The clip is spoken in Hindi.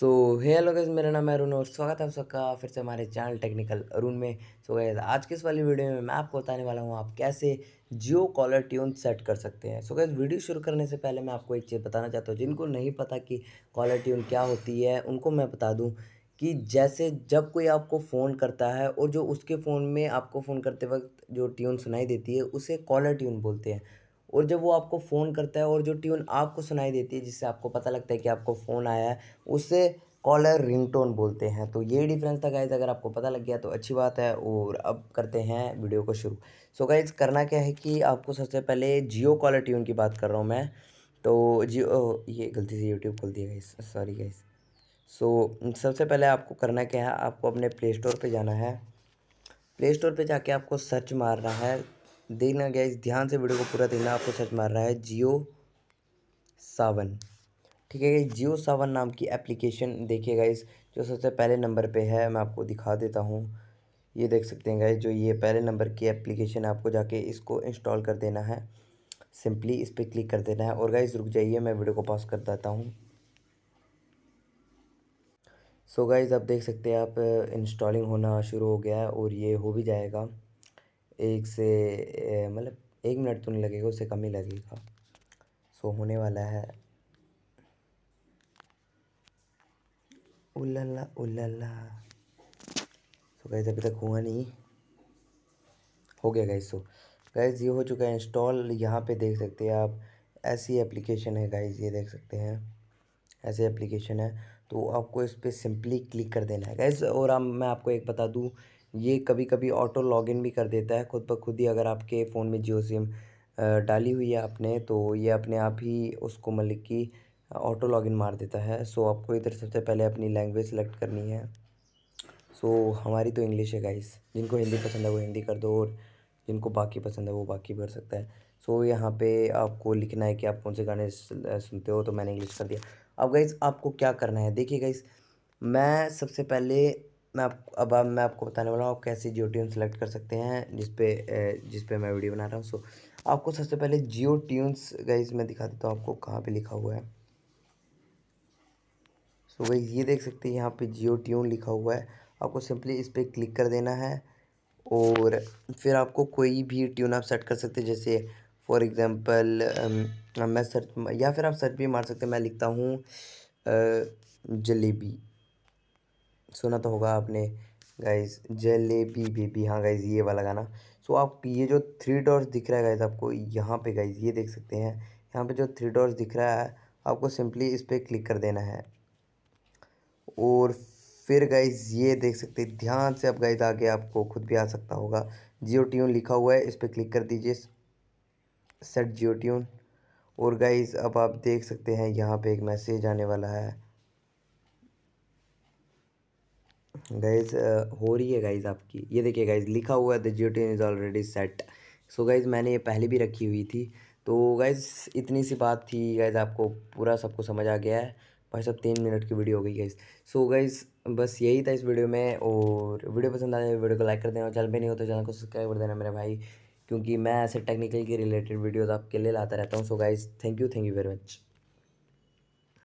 सो हे हेलो गैस मेरा नाम है अरुण और स्वागत है आप सबका फिर से हमारे चैनल टेक्निकल अरुण में सो गैस आज के इस वाली वीडियो में मैं आपको बताने वाला हूँ आप कैसे जियो कॉलर ट्यून सेट कर सकते हैं सो गैस वीडियो शुरू करने से पहले मैं आपको एक चीज़ बताना चाहता हूँ जिनको नहीं पता कि कॉलर ट्यून क्या होती है उनको मैं बता दूँ कि जैसे जब कोई आपको फ़ोन करता है और जो उसके फ़ोन में आपको फ़ोन करते वक्त जो ट्यून सुनाई देती है उसे कॉलर ट्यून बोलते हैं और जब वो आपको फ़ोन करता है और जो ट्यून आपको सुनाई देती है जिससे आपको पता लगता है कि आपको फ़ोन आया है उससे कॉलर रिंगटोन बोलते हैं तो ये डिफरेंस था गाइज अगर आपको पता लग गया तो अच्छी बात है और अब करते हैं वीडियो को शुरू सो so गाइज करना क्या है कि आपको सबसे पहले जियो कॉलर ट्यून की बात कर रहा हूँ मैं तो जियो ये गलती से यूट्यूब खोल दिया गाइस सॉरी गाइज सो सबसे पहले आपको करना क्या है आपको अपने प्ले स्टोर पर जाना है प्ले स्टोर पर जाके आपको सर्च मारना है देखना इस ध्यान से वीडियो को पूरा देखना आपको सर्च रहा है जियो सावन ठीक है जियो सावन नाम की एप्लीकेशन देखिएगा इस जो सबसे पहले नंबर पे है मैं आपको दिखा देता हूँ ये देख सकते हैं गाइज़ जो ये पहले नंबर की एप्लीकेशन है आपको जाके इसको इंस्टॉल कर देना है सिंपली इस पर क्लिक कर देना है और गाइज रुक जाइए मैं वीडियो को पॉज कर देता हूँ सो गाइज़ आप देख सकते हैं आप इंस्टॉलिंग होना शुरू हो गया है और ये हो भी जाएगा एक से मतलब एक मिनट तो नहीं लगेगा उससे कम ही लगेगा सो होने वाला है उल्ला उल्ला सो गैस अभी तक हुआ नहीं हो गया गैस सो गैस ये हो चुका है इंस्टॉल यहाँ पे देख सकते हैं आप ऐसी एप्लीकेशन है गाइज ये देख सकते हैं ऐसे एप्लीकेशन है तो आपको इस पर सिंपली क्लिक कर देना है गैस और आप मैं आपको एक बता दूँ ये कभी कभी ऑटो लॉगिन भी कर देता है खुद ब खुद ही अगर आपके फ़ोन में जियो सिम डाली हुई है आपने तो ये अपने आप ही उसको मतलब कि ऑटो लॉगिन मार देता है सो आपको इधर सबसे पहले अपनी लैंग्वेज सेलेक्ट करनी है सो हमारी तो इंग्लिश है गाइस जिनको हिंदी पसंद है वो हिंदी कर दो और जिनको बाकी पसंद है वो बाकी कर सकता है सो so, यहाँ पे आपको लिखना है कि आप कौन से गाने सुनते हो तो मैंने इंग्लिश कर दिया अब गाइज़ आपको क्या करना है देखिए गाइज़ मैं सबसे पहले मैं आप अब आप मैं आपको बताने वाला हूँ आप कैसे जियो ट्यून सेलेक्ट कर सकते हैं जिस पे जिस पे मैं वीडियो बना रहा हूँ सो आपको सबसे पहले जियो ट्यून्स गाइज मैं दिखा देता हूँ आपको कहाँ पे लिखा हुआ है सो गई ये देख सकते हैं यहाँ पे जियो ट्यून लिखा हुआ है आपको सिंपली इस पर क्लिक कर देना है और फिर आपको कोई भी ट्यून आप सेट कर सकते हैं जैसे फॉर एग्ज़ाम्पल मैं सर्च या फिर आप सर्च भी मार सकते हैं मैं लिखता हूँ जलेबी सुना तो होगा आपने गाइज जलेबी बेबी हाँ गाइज ये वाला गाना सो आप ये जो थ्री डोर्स दिख रहा है गाइज आपको यहाँ पे गाइज ये देख सकते हैं यहाँ पे जो थ्री डोर्स दिख रहा है आपको सिंपली इस पर क्लिक कर देना है और फिर गाइज ये देख सकते हैं ध्यान से आप गाइज आगे आपको खुद भी आ सकता होगा जियो ट्यून लिखा हुआ है इस पर क्लिक कर दीजिए सेट जियो ट्यून और गाइज अब आप देख सकते हैं यहाँ पे एक मैसेज आने वाला है गाइज uh, हो रही है गाइज आपकी ये देखिए गाइज लिखा हुआ है the Jio is already set so guys मैंने ये पहले भी रखी हुई थी तो गाइज इतनी सी बात थी गाइज आपको पूरा सबको समझ आ गया है भाई साहब तीन मिनट की वीडियो हो गई गाइज सो गाइज बस यही था इस वीडियो में और वीडियो पसंद आए वीडियो तो को लाइक कर देना और चैनल पे नहीं हो तो चैनल को सब्सक्राइब कर देना मेरे भाई क्योंकि मैं ऐसे टेक्निकल के रिलेटेड वीडियोज़ आपके लिए लाता रहता हूँ so guys thank you thank you very much